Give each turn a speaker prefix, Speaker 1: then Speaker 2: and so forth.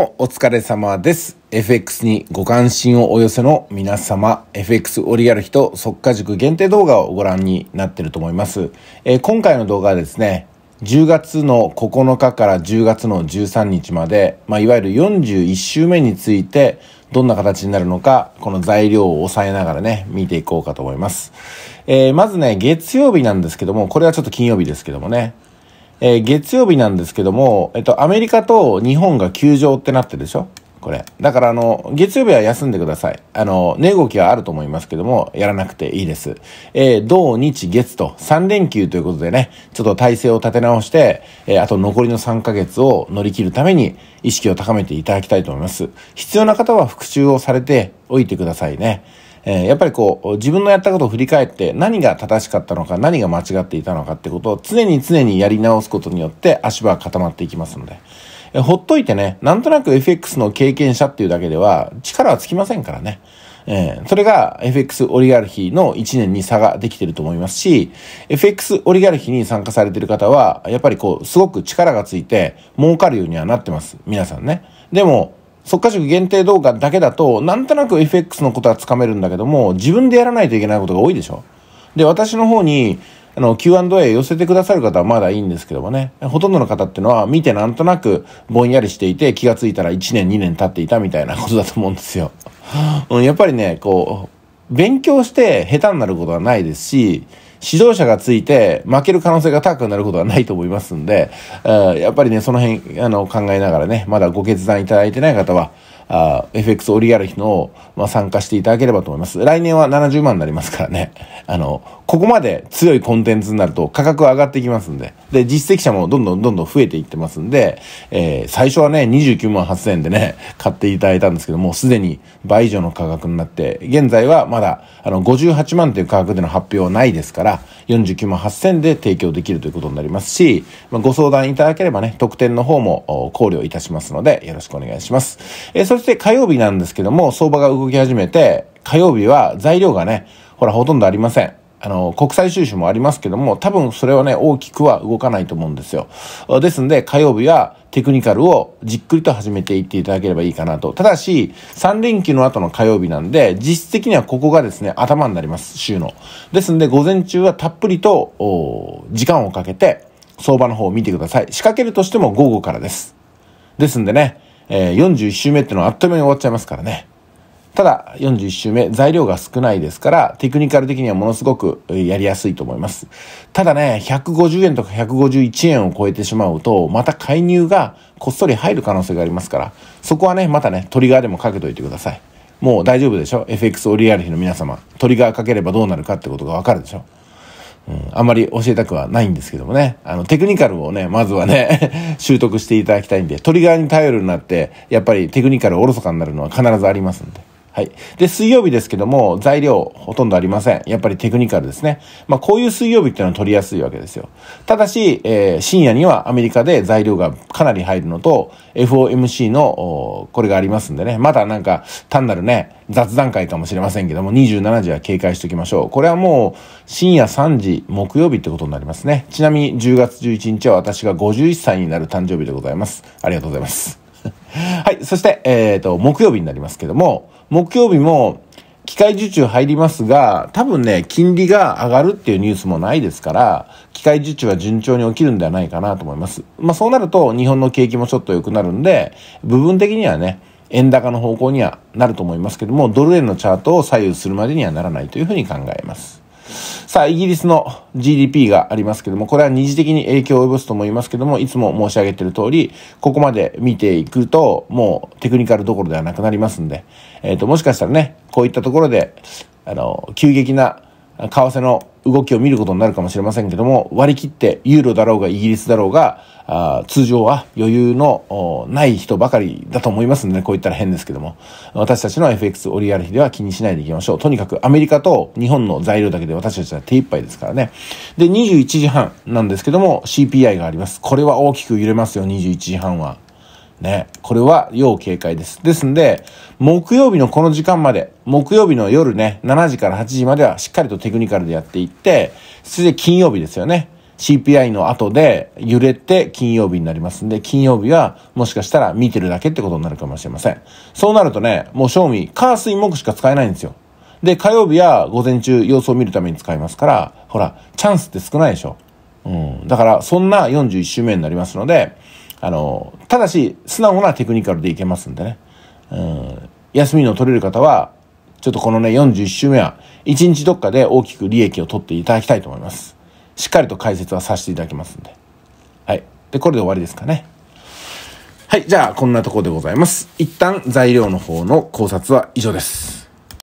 Speaker 1: もお疲れ様です。FX にご関心をお寄せの皆様、FX オリアル人速即価塾限定動画をご覧になってると思います。えー、今回の動画はですね、10月の9日から10月の13日まで、まあ、いわゆる41週目について、どんな形になるのか、この材料を抑えながらね、見ていこうかと思います。えー、まずね、月曜日なんですけども、これはちょっと金曜日ですけどもね、えー、月曜日なんですけども、えっと、アメリカと日本が休場ってなってるでしょこれ。だから、あの、月曜日は休んでください。あの、値動きはあると思いますけども、やらなくていいです。えー、土、日、月と3連休ということでね、ちょっと体制を立て直して、えー、あと残りの3ヶ月を乗り切るために意識を高めていただきたいと思います。必要な方は復習をされておいてくださいね。えー、やっぱりこう、自分のやったことを振り返って、何が正しかったのか、何が間違っていたのかってことを常に常にやり直すことによって足場が固まっていきますので。えー、ほっといてね、なんとなく FX の経験者っていうだけでは力はつきませんからね。えー、それが FX オリガルヒの1年に差ができてると思いますし、FX オリガルヒに参加されてる方は、やっぱりこう、すごく力がついて、儲かるようにはなってます。皆さんね。でも、即可食限定動画だけだと、なんとなく FX のことはつかめるんだけども、自分でやらないといけないことが多いでしょ。で、私の方に、あの、Q&A 寄せてくださる方はまだいいんですけどもね、ほとんどの方ってのは見てなんとなくぼんやりしていて気がついたら1年2年経っていたみたいなことだと思うんですよ。うん、やっぱりね、こう、勉強して下手になることはないですし、指導者がついて負ける可能性が高くなることはないと思いますんで、やっぱりね、その辺、あの、考えながらね、まだご決断いただいてない方は、あ FX オリガルヒの、まあ、参加していただければと思います。来年は70万になりますからね。あの、ここまで強いコンテンツになると価格は上がってきますんで。で、実績者もどんどんどんどん増えていってますんで、えー、最初はね、29万8000円でね、買っていただいたんですけど、もすでに倍以上の価格になって、現在はまだ、あの、58万という価格での発表はないですから、49万8000円で提供できるということになりますし、まあ、ご相談いただければね、特典の方も考慮いたしますので、よろしくお願いします。えーして火曜日なんですけども、相場が動き始めて、火曜日は材料がね、ほら、ほとんどありません。あの、国際収支もありますけども、多分それはね、大きくは動かないと思うんですよ。ですんで、火曜日はテクニカルをじっくりと始めていっていただければいいかなと。ただし、3連休の後の火曜日なんで、実質的にはここがですね、頭になります、週の。ですんで、午前中はたっぷりと、時間をかけて、相場の方を見てください。仕掛けるとしても午後からです。ですんでね、えー、41週目ってのはあっという間に終わっちゃいますからね。ただ、41週目、材料が少ないですから、テクニカル的にはものすごくやりやすいと思います。ただね、150円とか151円を超えてしまうと、また介入がこっそり入る可能性がありますから、そこはね、またね、トリガーでもかけといてください。もう大丈夫でしょ ?FX オリアル費の皆様。トリガーかければどうなるかってことがわかるでしょうん、あんまり教えたくはないんですけどもね、あの、テクニカルをね、まずはね、習得していただきたいんで、トリガーに頼るになって、やっぱりテクニカルおろそかになるのは必ずありますんで。はい。で、水曜日ですけども、材料ほとんどありません。やっぱりテクニカルですね。まあ、こういう水曜日っていうのは取りやすいわけですよ。ただし、えー、深夜にはアメリカで材料がかなり入るのと、FOMC の、これがありますんでね。まだなんか、単なるね、雑談会かもしれませんけども、27時は警戒しておきましょう。これはもう、深夜3時、木曜日ってことになりますね。ちなみに、10月11日は私が51歳になる誕生日でございます。ありがとうございます。はい。そして、えっ、ー、と、木曜日になりますけども、木曜日も、機械受注入りますが、多分ね、金利が上がるっていうニュースもないですから、機械受注は順調に起きるんではないかなと思います。まあそうなると、日本の景気もちょっと良くなるんで、部分的にはね、円高の方向にはなると思いますけども、ドル円のチャートを左右するまでにはならないというふうに考えます。さあ、イギリスの GDP がありますけども、これは二次的に影響を及ぼすと思いますけども、いつも申し上げている通り、ここまで見ていくと、もうテクニカルどころではなくなりますんで、えっ、ー、と、もしかしたらね、こういったところで、あの、急激な為替の動きを見ることになるかもしれませんけども、割り切ってユーロだろうがイギリスだろうが、あ通常は余裕のない人ばかりだと思いますので、ね、こう言ったら変ですけども、私たちの FX オリアル比では気にしないでいきましょう。とにかくアメリカと日本の材料だけで私たちは手一杯ですからね。で、21時半なんですけども、CPI があります。これは大きく揺れますよ、21時半は。ね。これは要警戒です。ですんで、木曜日のこの時間まで、木曜日の夜ね、7時から8時まではしっかりとテクニカルでやっていって、それで金曜日ですよね。CPI の後で揺れて金曜日になりますんで、金曜日はもしかしたら見てるだけってことになるかもしれません。そうなるとね、もう賞味、火水木しか使えないんですよ。で、火曜日は午前中様子を見るために使いますから、ほら、チャンスって少ないでしょ。うん。だから、そんな41週目になりますので、あの、ただし、素直なテクニカルでいけますんでね。うん、休みの取れる方は、ちょっとこのね、41週目は、1日どっかで大きく利益を取っていただきたいと思います。しっかりと解説はさせていただきますんで。はい。で、これで終わりですかね。はい。じゃあ、こんなところでございます。一旦、材料の方の考察は以上です。